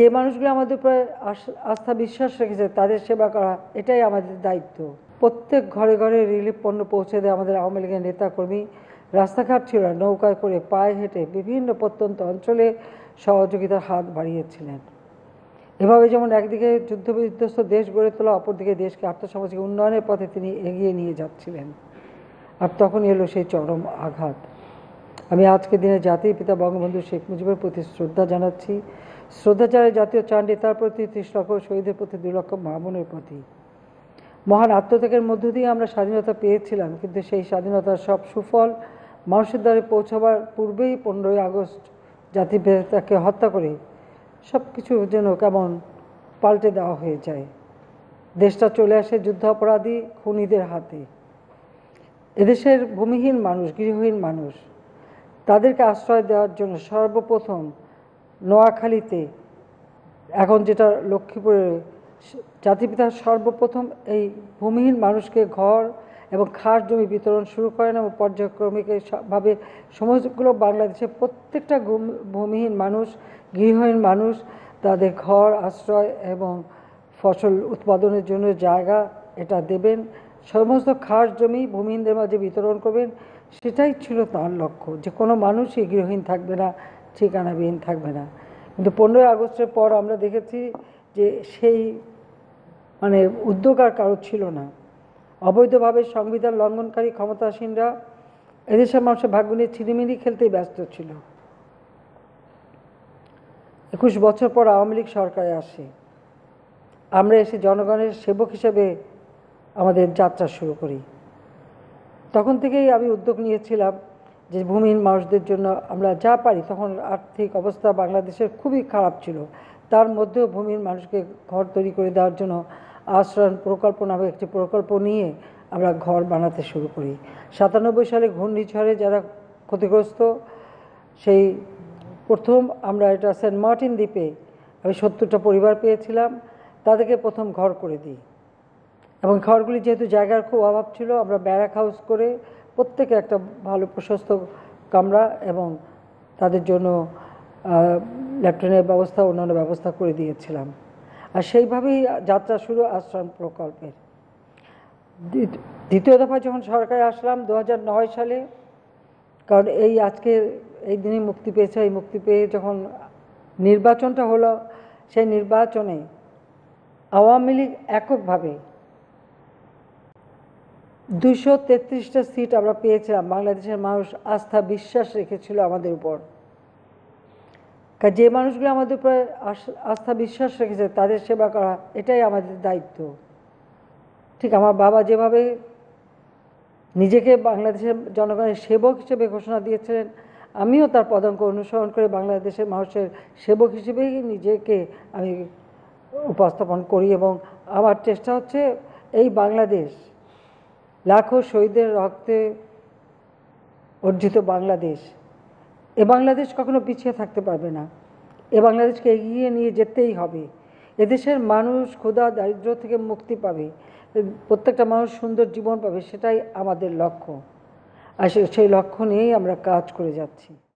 যে মানুষগুলো আমাদের উপরে আস্থা বিশ্বাস রেখেছে তাদের সেবা করা এটাই আমাদের দায়িত্ব প্রত্যেক ঘরে ঘরে রিলিফ পণ্য পৌঁছে দেয় আমাদের আওয়ামী লীগের নেতাকর্মী রাস্তাঘাট ছিল নৌকায় করে পায়ে হেঁটে বিভিন্ন প্রত্যন্ত অঞ্চলে সহযোগিতার হাত বাড়িয়েছিলেন এভাবে যেমন একদিকে যুদ্ধবিধ্বস্ত দেশ গড়ে তোলা অপরদিকে দেশকে আর্থসামাজিক উন্নয়নের পথে তিনি এগিয়ে নিয়ে যাচ্ছিলেন আর তখন এলো সেই চরম আঘাত আমি আজকের দিনে জাতির পিতা বঙ্গবন্ধু শেখ মুজিবের প্রতি শ্রদ্ধা জানাচ্ছি শ্রদ্ধাচারে জাতীয় চার নেতার প্রতি ত্রিশ লক্ষ শহীদের প্রতি দুই লক্ষ মামনের প্রতি মহান আত্মত্যাগের মধ্য দিয়ে আমরা স্বাধীনতা পেয়েছিলাম কিন্তু সেই স্বাধীনতার সব সুফল মানুষের দ্বারে পৌঁছাবার পূর্বেই পনেরোই আগস্ট জাতির পিতাকে হত্যা করে সব কিছু যেন কেমন পাল্টে দেওয়া হয়ে যায় দেশটা চলে আসে যুদ্ধাপরাধী খুনিদের হাতে এদেশের ভূমিহীন মানুষ গৃহহীন মানুষ তাদেরকে আশ্রয় দেওয়ার জন্য সর্বপ্রথম নোয়াখালীতে এখন যেটা লক্ষ্মীপুরে জাতিপিতা সর্বপ্রথম এই ভূমিহীন মানুষকে ঘর এবং খাস জমি বিতরণ শুরু করেন এবং পর্যায়ক্রমিকভাবে সমস্তগুলো বাংলাদেশে প্রত্যেকটা ভূমিহীন মানুষ গৃহহীন মানুষ তাদের ঘর আশ্রয় এবং ফসল উৎপাদনের জন্য জায়গা এটা দেবেন সমস্ত খাস জমি ভূমিহীনদের মাঝে বিতরণ করবেন সেটাই ছিল তার লক্ষ্য যে কোনো মানুষই গৃহহীন থাকবে না ঠিকানাবিহীন থাকবে না কিন্তু পনেরোই আগস্টের পর আমরা দেখেছি যে সেই মানে উদ্যোগ আর কারো ছিল না অবৈধভাবে সংবিধান লঙ্ঘনকারী ক্ষমতাসীনরা এদেশের মানুষের ভাগ্য নিয়ে ছিনিমিনি খেলতেই ব্যস্ত ছিল একুশ বছর পর আওয়ামী লীগ সরকারে আসে আমরা এসে জনগণের সেবক হিসেবে আমাদের যাত্রা শুরু করি তখন থেকেই আমি উদ্যোগ নিয়েছিলাম যে ভূমিহীন মানুষদের জন্য আমরা যা পারি তখন আর্থিক অবস্থা বাংলাদেশের খুবই খারাপ ছিল তার মধ্যেও ভূমিহীন মানুষকে ঘর তৈরি করে দেওয়ার জন্য আশ্রয়ণ প্রকল্প নামে একটি প্রকল্প নিয়ে আমরা ঘর বানাতে শুরু করি সাতানব্বই সালে ঘূর্ণিঝড়ে যারা ক্ষতিগ্রস্ত সেই প্রথম আমরা এটা সেন্ট মার্টিন দ্বীপে আমি সত্তরটা পরিবার পেয়েছিলাম তাদেরকে প্রথম ঘর করে দিই এবং ঘরগুলি যেহেতু জায়গার খুব অভাব ছিল আমরা ব্যারাক হাউস করে প্রত্যেকে একটা ভালো প্রশস্ত কামরা এবং তাদের জন্য ল্যাপটনের ব্যবস্থা অন্যান্য ব্যবস্থা করে দিয়েছিলাম আর সেইভাবেই যাত্রা শুরু আশ্রম প্রকল্পের দ্বিতীয় দফা যখন সরকারে আসলাম দু সালে কারণ এই আজকে এই দিনে মুক্তি পেয়েছে এই মুক্তি পেয়ে যখন নির্বাচনটা হলো সেই নির্বাচনে আওয়ামী লীগ এককভাবে দুশো তেত্রিশটা সিট আমরা পেয়েছিলাম বাংলাদেশের মানুষ আস্থা বিশ্বাস রেখেছিল আমাদের উপর যে মানুষগুলো আমাদের উপরে আস্থা বিশ্বাস রেখেছে তাদের সেবা করা এটাই আমাদের দায়িত্ব ঠিক আমার বাবা যেভাবে নিজেকে বাংলাদেশের জনগণের সেবক হিসেবে ঘোষণা দিয়েছিলেন আমিও তার পদঙ্ক অনুসরণ করে বাংলাদেশের মানুষের সেবক হিসেবেই নিজেকে আমি উপস্থাপন করি এবং আমার চেষ্টা হচ্ছে এই বাংলাদেশ লাখো শহীদের রক্তে অর্জিত বাংলাদেশ এ বাংলাদেশ কখনো পিছিয়ে থাকতে পারবে না এ বাংলাদেশকে এগিয়ে নিয়ে যেতেই হবে এদেশের মানুষ ক্ষুধা দারিদ্র থেকে মুক্তি পাবে প্রত্যেকটা মানুষ সুন্দর জীবন পাবে সেটাই আমাদের লক্ষ্য আর সেই লক্ষ্য নিয়েই আমরা কাজ করে যাচ্ছি